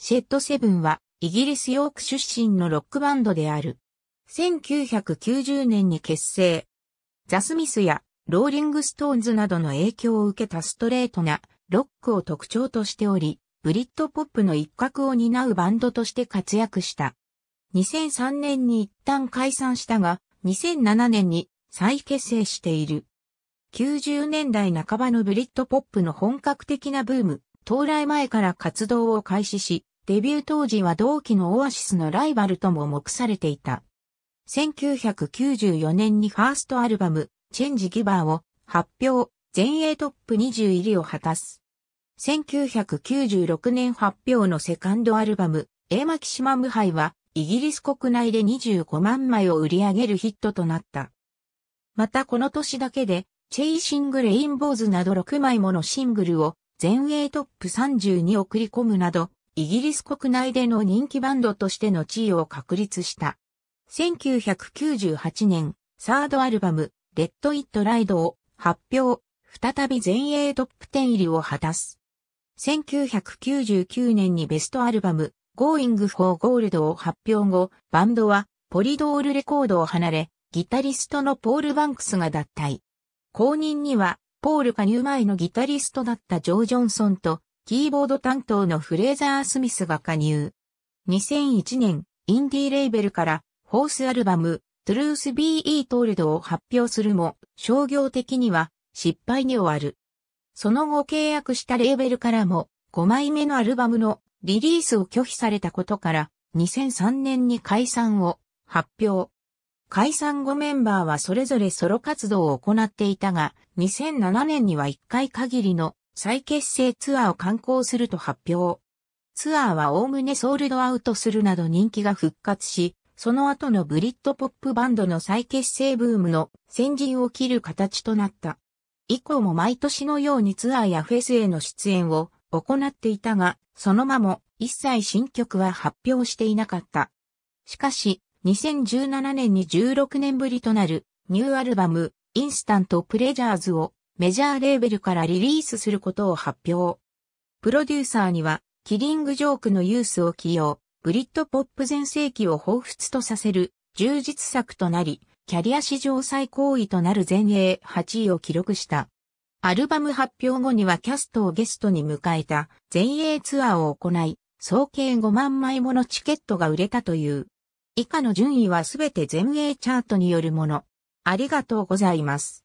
シェッドセブンはイギリスヨーク出身のロックバンドである。1990年に結成。ザ・スミスやローリング・ストーンズなどの影響を受けたストレートなロックを特徴としており、ブリッドポップの一角を担うバンドとして活躍した。2003年に一旦解散したが、2007年に再結成している。90年代半ばのブリッドポップの本格的なブーム、到来前から活動を開始し、デビュー当時は同期のオアシスのライバルとも目されていた。1994年にファーストアルバム、チェンジギバーを発表、全英トップ20入りを果たす。1996年発表のセカンドアルバム、エーマキシマムハイは、イギリス国内で25万枚を売り上げるヒットとなった。またこの年だけで、チェイシング・レインボーズなど6枚ものシングルを全英トップ30に送り込むなど、イギリス国内での人気バンドとしての地位を確立した。1998年、サードアルバム、レッド・イット・ライドを発表、再び全英トップ10入りを果たす。1999年にベストアルバム、Going for Gold を発表後、バンドはポリドールレコードを離れ、ギタリストのポール・バンクスが脱退。後任には、ポール加入前のギタリストだったジョー・ジョンソンと、キーボード担当のフレーザー・スミスが加入。2001年、インディーレーベルから、ホースアルバム、トゥルース・ビー・イートールドを発表するも、商業的には失敗に終わる。その後契約したレーベルからも、5枚目のアルバムのリリースを拒否されたことから、2003年に解散を発表。解散後メンバーはそれぞれソロ活動を行っていたが、2007年には1回限りの再結成ツアーを観光すると発表。ツアーはおおむねソールドアウトするなど人気が復活し、その後のブリッドポップバンドの再結成ブームの先陣を切る形となった。以降も毎年のようにツアーやフェスへの出演を行っていたが、そのまま一切新曲は発表していなかった。しかし、2017年に16年ぶりとなるニューアルバムインスタントプレジャーズをメジャーレーベルからリリースすることを発表。プロデューサーには、キリングジョークのユースを起用、ブリッドポップ全盛期を彷彿とさせる、充実作となり、キャリア史上最高位となる全英8位を記録した。アルバム発表後にはキャストをゲストに迎えた全英ツアーを行い、総計5万枚ものチケットが売れたという。以下の順位はすべて全英チャートによるもの。ありがとうございます。